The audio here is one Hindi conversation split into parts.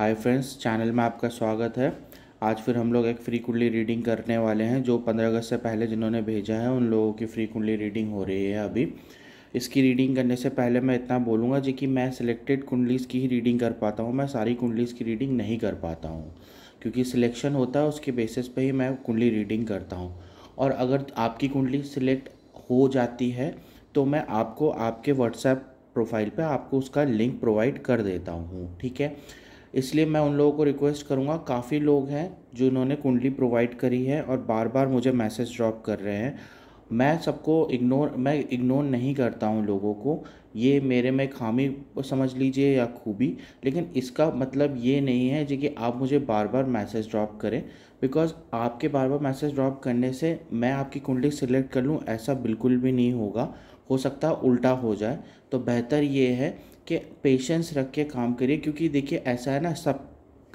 हाय फ्रेंड्स चैनल में आपका स्वागत है आज फिर हम लोग एक फ्री कुंडली रीडिंग करने वाले हैं जो पंद्रह अगस्त से पहले जिन्होंने भेजा है उन लोगों की फ्री कुंडली रीडिंग हो रही है अभी इसकी रीडिंग करने से पहले मैं इतना बोलूँगा जी कि मैं सिलेक्टेड कुंडलीज़ की ही रीडिंग कर पाता हूँ मैं सारी कुंडलीज़ की रीडिंग नहीं कर पाता हूँ क्योंकि सिलेक्शन होता है उसके बेसिस पर ही मैं कुंडली रीडिंग करता हूँ और अगर आपकी कुंडली सिलेक्ट हो जाती है तो मैं आपको आपके व्हाट्सएप प्रोफाइल पे आपको उसका लिंक प्रोवाइड कर देता हूँ ठीक है इसलिए मैं उन लोगों को रिक्वेस्ट करूँगा काफ़ी लोग हैं जो कुंडली प्रोवाइड करी है और बार बार मुझे मैसेज ड्रॉप कर रहे हैं मैं सबको इग्नोर मैं इग्नोर नहीं करता हूँ लोगों को ये मेरे में खामी समझ लीजिए या खूबी लेकिन इसका मतलब ये नहीं है जी कि आप मुझे बार बार मैसेज ड्रॉप करें बिकॉज़ आपके बार बार मैसेज ड्रॉप करने से मैं आपकी कुंडली सिलेक्ट कर लूँ ऐसा बिल्कुल भी नहीं होगा हो सकता उल्टा हो जाए तो बेहतर ये है के पेशेंस रख के काम करिए क्योंकि देखिए ऐसा है ना सब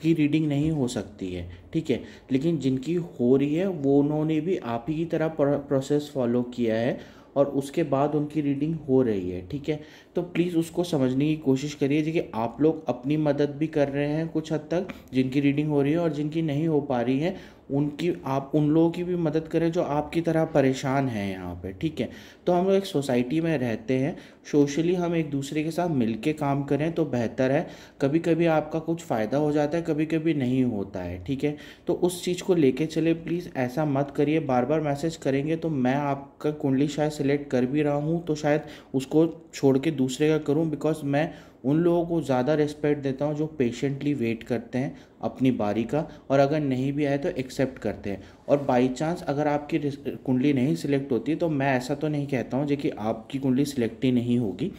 की रीडिंग नहीं हो सकती है ठीक है लेकिन जिनकी हो रही है वो उन्होंने भी आप ही की तरह प्रोसेस फॉलो किया है और उसके बाद उनकी रीडिंग हो रही है ठीक है तो प्लीज़ उसको समझने की कोशिश करिए देखिए आप लोग अपनी मदद भी कर रहे हैं कुछ हद तक जिनकी रीडिंग हो रही है और जिनकी नहीं हो पा रही है उनकी आप उन लोगों की भी मदद करें जो आपकी तरह परेशान हैं यहाँ पे ठीक है तो हम लोग एक सोसाइटी में रहते हैं सोशली हम एक दूसरे के साथ मिल के काम करें तो बेहतर है कभी कभी आपका कुछ फ़ायदा हो जाता है कभी कभी नहीं होता है ठीक है तो उस चीज़ को लेके चले प्लीज़ ऐसा मत करिए बार बार मैसेज करेंगे तो मैं आपका कुंडली शायद सिलेक्ट कर भी रहा हूँ तो शायद उसको छोड़ के दूसरे का करूँ बिकॉज मैं उन लोगों को ज़्यादा रेस्पेक्ट देता हूँ जो पेशेंटली वेट करते हैं अपनी बारी का और अगर नहीं भी आए तो एक्सेप्ट करते हैं और बाई चांस अगर आपकी कुंडली नहीं सिलेक्ट होती तो मैं ऐसा तो नहीं कहता हूँ जो कि आपकी कुंडली सिलेक्ट ही नहीं होगी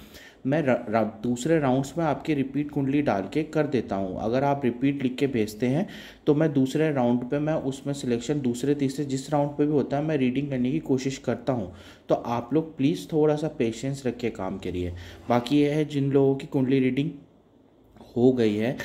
मैं रा, दूसरे राउंड्स में आपके रिपीट कुंडली डाल के कर देता हूँ अगर आप रिपीट लिख के भेजते हैं तो मैं दूसरे राउंड पे मैं उसमें सिलेक्शन दूसरे तीसरे जिस राउंड पे भी होता है मैं रीडिंग करने की कोशिश करता हूँ तो आप लोग प्लीज़ थोड़ा सा पेशेंस रखिए काम के लिए बाकी यह है जिन लोगों की कुंडली रीडिंग हो गई है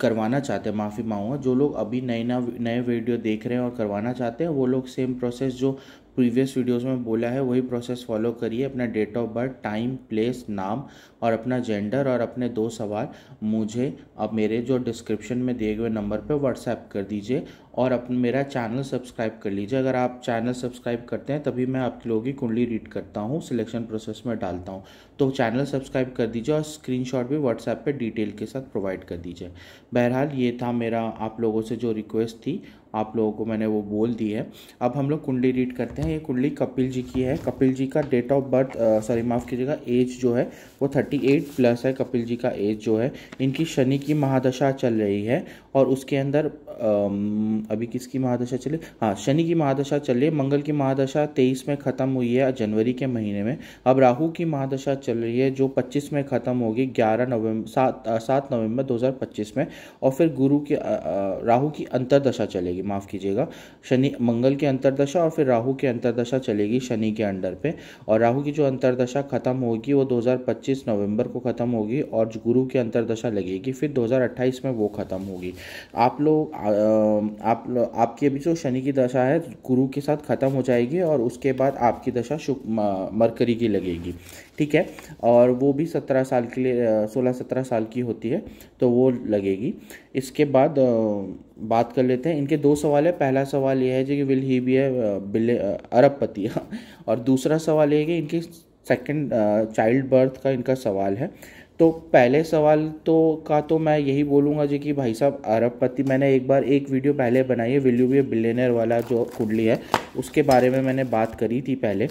करवाना चाहते हैं माफ़ी मांगूंगा जो लोग अभी नए नए वीडियो देख रहे हैं और करवाना चाहते हैं वो लोग सेम प्रोसेस जो प्रीवियस वीडियोस में बोला है वही प्रोसेस फॉलो करिए अपना date of birth time place नाम और अपना जेंडर और अपने दो सवाल मुझे अब मेरे जो डिस्क्रिप्शन में दिए हुए नंबर पर व्हाट्सएप कर दीजिए और अपन मेरा चैनल सब्सक्राइब कर लीजिए अगर आप चैनल सब्सक्राइब करते हैं तभी मैं आपके लोगों की कुंडली रीड करता हूँ सिलेक्शन प्रोसेस में डालता हूँ तो चैनल सब्सक्राइब कर दीजिए और स्क्रीनशॉट भी व्हाट्सएप पे डिटेल के साथ प्रोवाइड कर दीजिए बहरहाल ये था मेरा आप लोगों से जो रिक्वेस्ट थी आप लोगों को मैंने वो बोल दी है अब हम लोग कुंडली रीड करते हैं ये कुंडली कपिल जी की है कपिल जी का डेट ऑफ बर्थ सॉरी माफ़ कीजिएगा एज जो है वो थर्टी एट प्लस है कपिल जी का एज जो है इनकी शनि की महादशा चल रही है और उसके अंदर अभी किसकी महादशा चले हाँ शनि की महादशा चल रही है मंगल की महादशा तेईस में ख़त्म हुई है जनवरी के महीने में अब राहु की महादशा चल रही है जो पच्चीस में ख़त्म होगी ग्यारह नवम्बर सात सात नवम्बर दो में और फिर गुरु की राहू की अंतरदशा चलेगी चलेगी माफ़ कीजिएगा शनि मंगल की अंतरदशा और फिर राहु की अंतरदशा चलेगी शनि के अंडर पे और राहु की जो अंतरदशा ख़त्म होगी वो 2025 नवंबर को ख़त्म होगी और गुरु की अंतरदशा लगेगी फिर 2028 में वो ख़त्म होगी आप लोग आप लो, आपकी अभी जो शनि की दशा है गुरु के साथ ख़त्म हो जाएगी और उसके बाद आपकी दशा शुक्र मरकरी की लगेगी ठीक है और वो भी सत्रह साल के लिए सोलह सत्रह साल की होती है तो वो लगेगी इसके बाद बात कर लेते हैं इनके दो सवाल है पहला सवाल ये है जी कि विल ही बी ए बिले अरबपति और दूसरा सवाल ये है कि इनकी सेकंड चाइल्ड बर्थ का इनका सवाल है तो पहले सवाल तो का तो मैं यही बोलूँगा जी कि भाई साहब अरबपति मैंने एक बार एक वीडियो पहले बनाई है विल यू बी बिलेनर वाला जो कुंडली है उसके बारे में मैंने बात करी थी पहले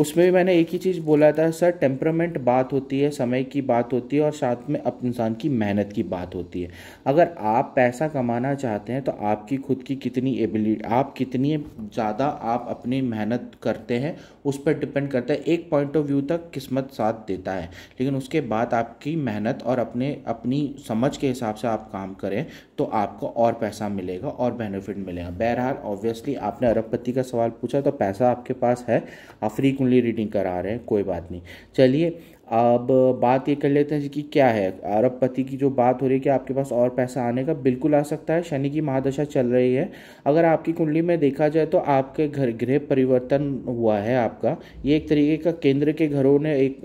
उसमें भी मैंने एक ही चीज़ बोला था सर टेम्परामेंट बात होती है समय की बात होती है और साथ में अपने इंसान की मेहनत की बात होती है अगर आप पैसा कमाना चाहते हैं तो आपकी खुद की कितनी एबिलिटी आप कितनी ज़्यादा आप अपनी मेहनत करते हैं उस पर डिपेंड करता है एक पॉइंट ऑफ व्यू तक किस्मत साथ देता है लेकिन उसके बाद आपकी मेहनत और अपने अपनी समझ के हिसाब से आप काम करें तो आपको और पैसा मिलेगा और बेनिफिट मिलेगा बहरहाल ऑब्वियसली आपने अरबपति का सवाल पूछा तो पैसा आपके पास है अफ्रीक ओनली रीडिंग करा रहे हैं कोई बात नहीं चलिए अब बात ये कर लेते हैं जी कि क्या है अरबपति की जो बात हो रही है कि आपके पास और पैसा आने का बिल्कुल आ सकता है शनि की महादशा चल रही है अगर आपकी कुंडली में देखा जाए तो आपके घर गृह परिवर्तन हुआ है आपका ये एक तरीके का केंद्र के घरों ने एक,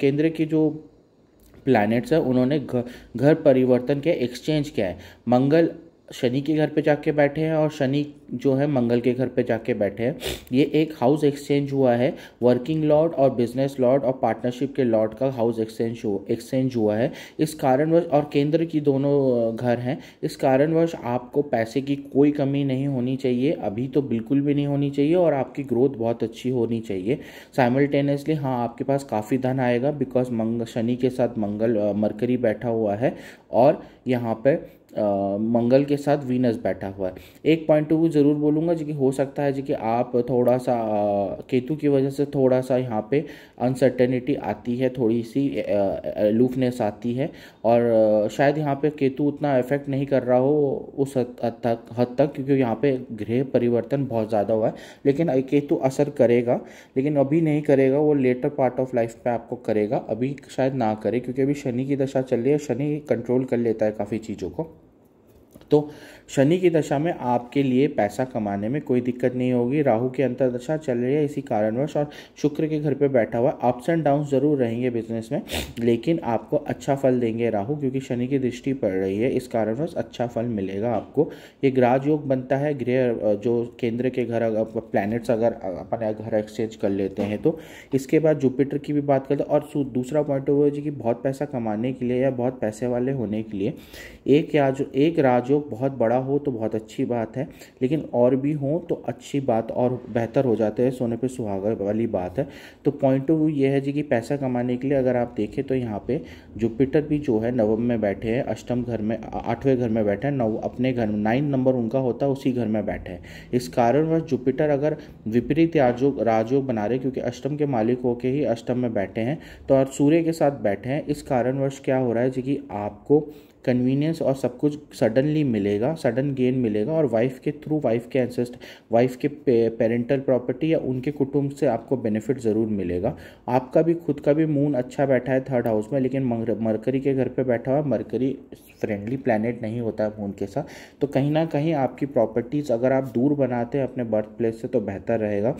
केंद्र के जो प्लैनेट्स हैं उन्होंने घर परिवर्तन के एक्सचेंज किया है मंगल शनि के घर पे जाके बैठे हैं और शनि जो है मंगल के घर पे जाके बैठे हैं ये एक हाउस एक्सचेंज हुआ है वर्किंग लॉट और बिजनेस लॉट और पार्टनरशिप के लॉट का हाउस एक्सचेंज एक्सचेंज हुआ है इस कारणवश और केंद्र की दोनों घर हैं इस कारणवश आपको पैसे की कोई कमी नहीं होनी चाहिए अभी तो बिल्कुल भी नहीं होनी चाहिए और आपकी ग्रोथ बहुत अच्छी होनी चाहिए साइमल्टेनियसली हाँ आपके पास काफ़ी धन आएगा बिकॉज मंग शनि के साथ मंगल मरकरी बैठा हुआ है और यहाँ पर मंगल के साथ वीनस बैठा हुआ है एक पॉइंट वो ज़रूर बोलूँगा जो कि हो सकता है जो कि आप थोड़ा सा केतु की वजह से थोड़ा सा यहाँ पे अनसर्टेनिटी आती है थोड़ी सी लूफनेस आती है और शायद यहाँ पे केतु उतना इफेक्ट नहीं कर रहा हो उस हद तक हद तक क्योंकि यहाँ पे गृह परिवर्तन बहुत ज़्यादा हुआ है लेकिन केतु असर करेगा लेकिन अभी नहीं करेगा वो लेटर पार्ट ऑफ लाइफ पे आपको करेगा अभी शायद ना करे क्योंकि अभी शनि की दशा चल रही है शनि कंट्रोल कर लेता है काफ़ी चीज़ों को तो शनि की दशा में आपके लिए पैसा कमाने में कोई दिक्कत नहीं होगी राहु की अंतरदशा चल रही है इसी कारणवश और शुक्र के घर पे बैठा हुआ अप्स एंड डाउन ज़रूर रहेंगे बिजनेस में लेकिन आपको अच्छा फल देंगे राहु क्योंकि शनि की दृष्टि पड़ रही है इस कारणवश अच्छा फल मिलेगा आपको ये ग्राज योग बनता है गृह जो केंद्र के घर प्लैनेट्स अगर अपने घर एक्सचेंज कर लेते हैं तो इसके बाद जुपिटर की भी बात करते हैं और दूसरा पॉइंट वो है जी कि बहुत पैसा कमाने के लिए या बहुत पैसे वाले होने के लिए एक जो एक राजयोग उद्योग बहुत बड़ा हो तो बहुत अच्छी बात है लेकिन और भी हो तो अच्छी बात और बेहतर हो जाते हैं सोने पे सुहागा वाली बात है तो पॉइंट ऑफ व्यू यह है जी कि पैसा कमाने के लिए अगर आप देखें तो यहाँ पे जुपिटर भी जो है नवम में बैठे हैं अष्टम घर में आठवें घर में बैठे हैं नव अपने घर में नाइन नंबर उनका होता है उसी घर में बैठे हैं इस कारणवश जुपिटर अगर विपरीत राजयोग राजयोग बना रहे क्योंकि अष्टम के मालिक होके ही अष्टम में बैठे हैं तो और सूर्य के साथ बैठे हैं इस कारणवश क्या हो रहा है जी कि आपको कन्वीनियंस और सब कुछ सडनली मिलेगा सडन गेन मिलेगा और वाइफ के थ्रू वाइफ के एंसेस्ट वाइफ के पेरेंटल प्रॉपर्टी या उनके कुटुंब से आपको बेनिफिट ज़रूर मिलेगा आपका भी खुद का भी मून अच्छा बैठा है थर्ड हाउस में लेकिन मरकरी के घर पर बैठा हुआ मरकरी फ्रेंडली प्लानट नहीं होता है मून के साथ तो कहीं ना कहीं आपकी प्रॉपर्टीज़ अगर आप दूर बनाते हैं अपने बर्थ प्लेस से तो बेहतर रहेगा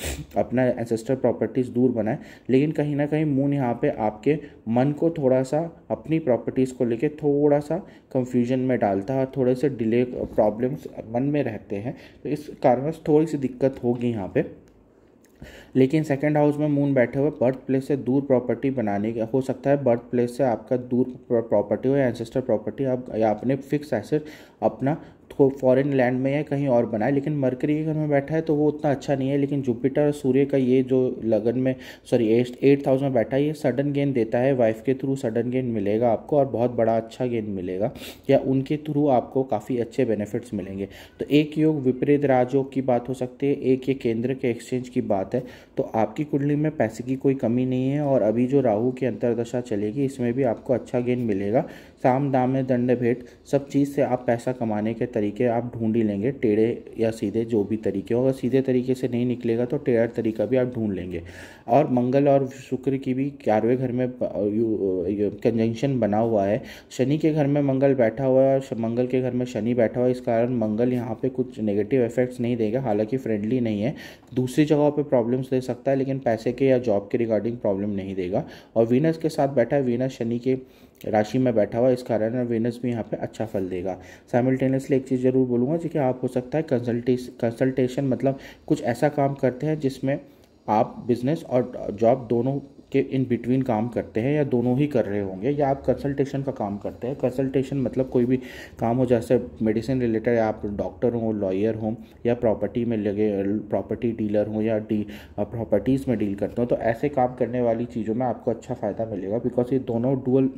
अपना एंसेस्टर प्रॉपर्टीज़ दूर बनाएं लेकिन कहीं ना कहीं मून यहाँ पे आपके मन को थोड़ा सा अपनी प्रॉपर्टीज़ को लेके थोड़ा सा कंफ्यूजन में डालता है और थोड़े से डिले प्रॉब्लम्स मन में रहते हैं तो इस कारण से थोड़ी सी दिक्कत होगी यहाँ पे लेकिन सेकंड हाउस में मून बैठे हुए बर्थ प्लेस से दूर प्रॉपर्टी बनाने का हो सकता है बर्थ प्लेस से आपका दूर प्रॉपर्टी हो या एंसेस्टर प्रॉपर्टी आप या अपने फिक्स एसेट अपना उसको फॉरेन लैंड में या कहीं और बनाए लेकिन मरकरी के घर में बैठा है तो वो उतना अच्छा नहीं है लेकिन जुपिटर और सूर्य का ये जो लगन में सॉरी एट एट हाउस में बैठा है ये सडन गेंद देता है वाइफ के थ्रू सडन गेंद मिलेगा आपको और बहुत बड़ा अच्छा गेंद मिलेगा या उनके थ्रू आपको काफ़ी अच्छे बेनिफिट्स मिलेंगे तो एक योग विपरीत राजयोग की बात हो सकती है एक ये केंद्र के एक्सचेंज की बात है तो आपकी कुंडली में पैसे की कोई कमी नहीं है और अभी जो राहु की अंतरदशा चलेगी इसमें भी आपको अच्छा गेंद मिलेगा साम दाम में दंड भेंट सब चीज़ से आप पैसा कमाने के तरीके आप ढूंढ ही लेंगे टेढ़े या सीधे जो भी तरीके हो अगर सीधे तरीके से नहीं निकलेगा तो टेढ़ा तरीका भी आप ढूंढ लेंगे और मंगल और शुक्र की भी ग्यारहवें घर में कंजंक्शन बना हुआ है शनि के घर में मंगल बैठा हुआ है और मंगल के घर में शनि बैठा हुआ है इस कारण मंगल यहाँ पे कुछ नेगेटिव इफेक्ट्स नहीं देगा हालांकि फ्रेंडली नहीं है दूसरी जगहों पर प्रॉब्लम्स दे सकता है लेकिन पैसे के या जॉब के रिगार्डिंग प्रॉब्लम नहीं देगा और वीनस के साथ बैठा है वीनस शनि के राशि में बैठा हुआ इस कारण वेनस भी यहाँ पे अच्छा फल देगा साइमल्टेनियसली एक चीज़ ज़रूर बोलूँगा जी कि आप हो सकता है कंसल्टे कंसल्टेशन मतलब कुछ ऐसा काम करते हैं जिसमें आप बिजनेस और जॉब दोनों के इन बिटवीन काम करते हैं या दोनों ही कर रहे होंगे या आप कंसल्टेशन का काम करते हैं कंसल्टेशन मतलब कोई भी काम हो जैसे मेडिसिन रिलेटेड आप डॉक्टर हों लॉयर हों या प्रॉपर्टी में लगे प्रॉपर्टी डीलर हों या डी प्रॉपर्टीज़ में डील करते हो तो ऐसे काम करने वाली चीज़ों में आपको अच्छा फ़ायदा मिलेगा बिकॉज ये दोनों डुअल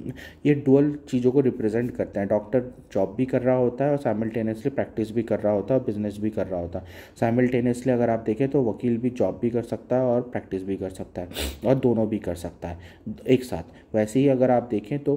ये डुअल चीज़ों को रिप्रेजेंट करते हैं डॉक्टर जॉब भी कर रहा होता है और साइमल्टेनियसली प्रैक्टिस भी कर रहा होता है और बिजनेस भी कर रहा होता है साइमल्टेनियसली अगर आप देखें तो वकील भी जॉब भी कर सकता है और प्रैक्टिस भी कर सकता है और दोनों भी कर सकता है एक साथ वैसे ही अगर आप देखें तो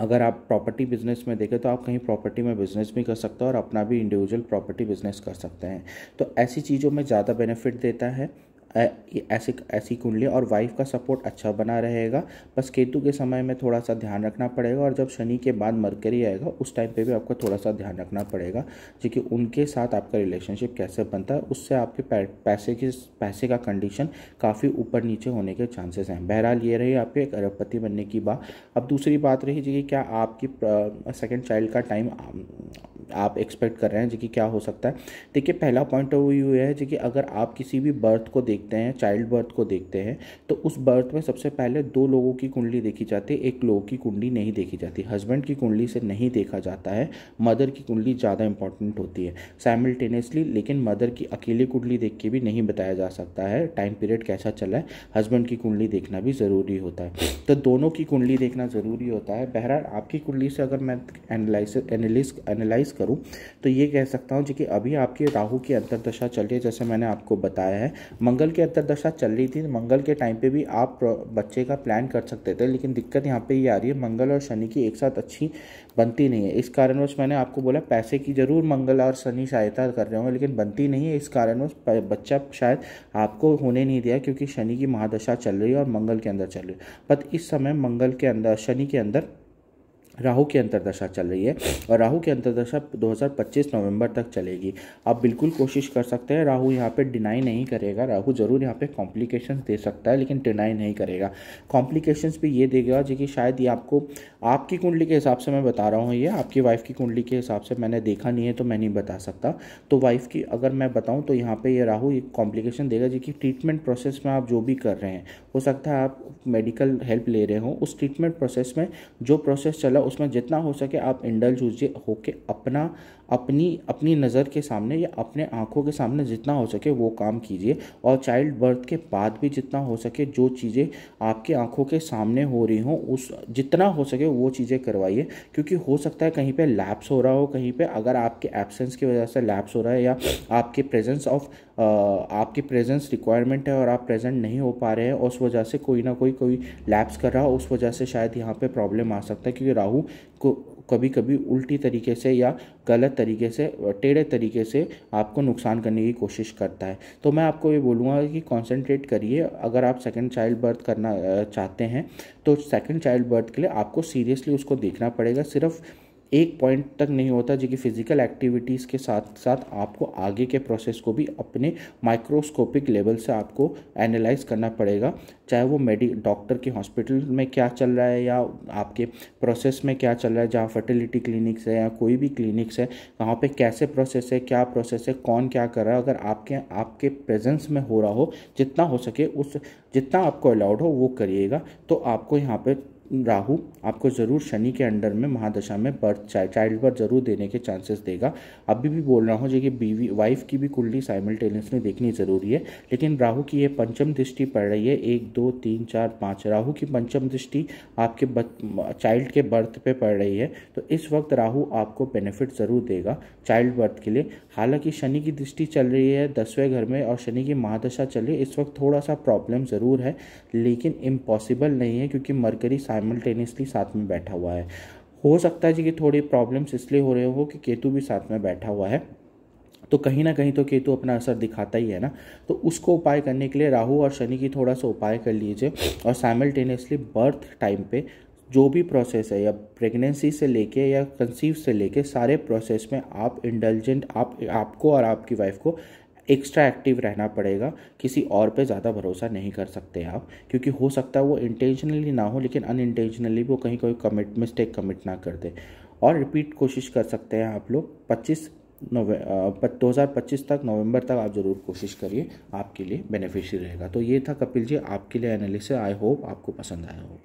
अगर आप प्रॉपर्टी बिजनेस में देखें तो आप कहीं प्रॉपर्टी में बिजनेस भी कर सकते हो और अपना भी इंडिविजुअल प्रॉपर्टी बिजनेस कर सकते हैं तो ऐसी चीज़ों में ज़्यादा बेनिफिट देता है ऐसी ऐसी कुंडली और वाइफ का सपोर्ट अच्छा बना रहेगा बस केतु के समय में थोड़ा सा ध्यान रखना पड़ेगा और जब शनि के बाद मरकरी आएगा उस टाइम पे भी आपको थोड़ा सा ध्यान रखना पड़ेगा जो कि उनके साथ आपका रिलेशनशिप कैसे बनता है उससे आपके पैसे के पैसे का कंडीशन काफ़ी ऊपर नीचे होने के चांसेस हैं बहरहाल ये रही आपके एक अरबपति बनने की बात अब दूसरी बात रही जी क्या आपकी सेकेंड चाइल्ड का टाइम आप एक्सपेक्ट कर रहे हैं जो कि क्या हो सकता है देखिए पहला पॉइंट ऑफ व्यू है जी कि अगर आप किसी भी बर्थ को देख देखते हैं चाइल्ड बर्थ को देखते हैं तो उस बर्थ में सबसे पहले दो लोगों की कुंडली देखी जाती है एक लोगों की कुंडली नहीं देखी जाती हस्बैंड की कुंडली से नहीं देखा जाता है मदर की कुंडली ज़्यादा इंपॉर्टेंट होती है साइमल्टेनियसली लेकिन मदर की अकेली कुंडली देख के भी नहीं बताया जा सकता है टाइम पीरियड कैसा चला है हस्बैंड की कुंडली देखना भी ज़रूरी होता है तो दोनों की कुंडली देखना ज़रूरी होता है बहरहाल आपकी कुंडली से अगर मैं एनालाइज एनालिस एनालाइज करूँ तो ये कह सकता हूँ जी कि अभी आपकी राहु की अंतरदशा चल रही है जैसे मैंने आपको बताया है मंगल मंगल की अंतरदशा चल रही थी मंगल के टाइम पे भी आप बच्चे का प्लान कर सकते थे लेकिन दिक्कत यहाँ पे ये आ रही है मंगल और शनि की एक साथ अच्छी बनती नहीं है इस कारणवश मैंने आपको बोला पैसे की ज़रूर मंगल और शनि सहायता कर रहे होंगे लेकिन बनती नहीं है इस कारणवश बच्चा शायद आपको होने नहीं दिया क्योंकि शनि की महादशा चल रही है और मंगल के अंदर चल रही है बट इस समय मंगल के अंदर शनि के अंदर राहु की अंतरदशा चल रही है और राहु की अंतरदशा 2025 नवंबर तक चलेगी आप बिल्कुल कोशिश कर सकते हैं राहु यहाँ पे डिनाई नहीं करेगा राहु ज़रूर यहाँ पे कॉम्प्लिकेशंस दे सकता है लेकिन डिनाई नहीं करेगा कॉम्प्लिकेशंस भी ये देगा जो कि शायद ये आपको आपकी कुंडली के हिसाब से मैं बता रहा हूँ ये आपकी वाइफ की कुंडली के हिसाब से मैंने देखा नहीं है तो मैं नहीं बता सकता तो वाइफ की अगर मैं बताऊँ तो यहाँ पर ये राहू एक कॉम्प्लिकेशन देगा जो कि ट्रीटमेंट प्रोसेस में आप जो भी कर रहे हैं हो सकता है आप मेडिकल हेल्प ले रहे हो उस ट्रीटमेंट प्रोसेस में जो प्रोसेस चला उसमें जितना हो सके आप इंडल जूझिए होके अपना अपनी अपनी नज़र के सामने या अपने आँखों के सामने जितना हो सके वो काम कीजिए और चाइल्ड बर्थ के बाद भी जितना हो सके जो चीज़ें आपकी आँखों के सामने हो रही हों उस जितना हो सके वो चीज़ें करवाइए क्योंकि हो सकता है कहीं पे लैप्स हो रहा हो कहीं पे अगर आपके एब्सेंस की वजह से लैप्स हो रहा है या आपके प्रेजेंस ऑफ आपकी प्रेजेंस रिक्वायरमेंट है और आप प्रेजेंट नहीं हो पा रहे हैं उस वजह से कोई ना कोई कोई लैप्स कर रहा हो उस वजह से शायद यहाँ पे प्रॉब्लम आ सकता है क्योंकि राहु काऊ को कभी कभी उल्टी तरीके से या गलत तरीके से टेढ़े तरीके से आपको नुकसान करने की कोशिश करता है तो मैं आपको ये बोलूँगा कि कंसंट्रेट करिए अगर आप सेकंड चाइल्ड बर्थ करना चाहते हैं तो सेकंड चाइल्ड बर्थ के लिए आपको सीरियसली उसको देखना पड़ेगा सिर्फ एक पॉइंट तक नहीं होता जो कि फिज़िकल एक्टिविटीज़ के साथ साथ आपको आगे के प्रोसेस को भी अपने माइक्रोस्कोपिक लेवल से आपको एनालाइज करना पड़ेगा चाहे वो मेडी डॉक्टर के हॉस्पिटल में क्या चल रहा है या आपके प्रोसेस में क्या चल रहा है जहाँ फर्टिलिटी क्लिनिक्स है या कोई भी क्लिनिक्स है वहाँ पे कैसे प्रोसेस है क्या प्रोसेस है कौन क्या कर रहा है अगर आपके आपके प्रेजेंस में हो रहा हो जितना हो सके उस जितना आपको अलाउड हो वो करिएगा तो आपको यहाँ पर राहु आपको ज़रूर शनि के अंडर में महादशा में बर्थ चाइल्ड बर्थ जरूर देने के चांसेस देगा अभी भी बोल रहा हूँ जो कि बीवी वाइफ की भी कुंडली में देखनी ज़रूरी है लेकिन राहु की ये पंचम दृष्टि पड़ रही है एक दो तीन चार पाँच राहु की पंचम दृष्टि आपके चाइल्ड के बर्थ पे पड़ रही है तो इस वक्त राहु आपको बेनिफिट ज़रूर देगा चाइल्ड बर्थ के लिए हालांकि शनि की दृष्टि चल रही है दसवें घर में और शनि की महादशा चल रही है इस वक्त थोड़ा सा प्रॉब्लम ज़रूर है लेकिन इम्पॉसिबल नहीं है क्योंकि मरकरी साइम साइमल्टेनियसली साथ में बैठा हुआ है हो सकता है जी कि थोड़ी प्रॉब्लम्स इसलिए हो रहे हो कि केतु भी साथ में बैठा हुआ है तो कहीं ना कहीं तो केतु अपना असर दिखाता ही है ना तो उसको उपाय करने के लिए राहु और शनि की थोड़ा सा उपाय कर लीजिए और साइमल्टेनियसली बर्थ टाइम पे जो भी प्रोसेस है या प्रेगनेंसी से लेके या कंसीव से लेके सारे प्रोसेस में आप इंटेलिजेंट आप आपको और आपकी वाइफ को एक्स्ट्रा एक्टिव रहना पड़ेगा किसी और पे ज़्यादा भरोसा नहीं कर सकते आप क्योंकि हो सकता है वो इंटेंशनली ना हो लेकिन अनइंटेंशनली भी वो कहीं कोई कमिट मिस्टेक कमिट ना कर दे और रिपीट कोशिश कर सकते हैं आप लोग पच्चीस नवे दो हज़ार पच्चीस तक नवंबर तक आप ज़रूर कोशिश करिए आपके लिए बेनिफिशियल रहेगा तो ये था कपिल जी आपके लिए एनालिसिस आई होप आपको पसंद आया हो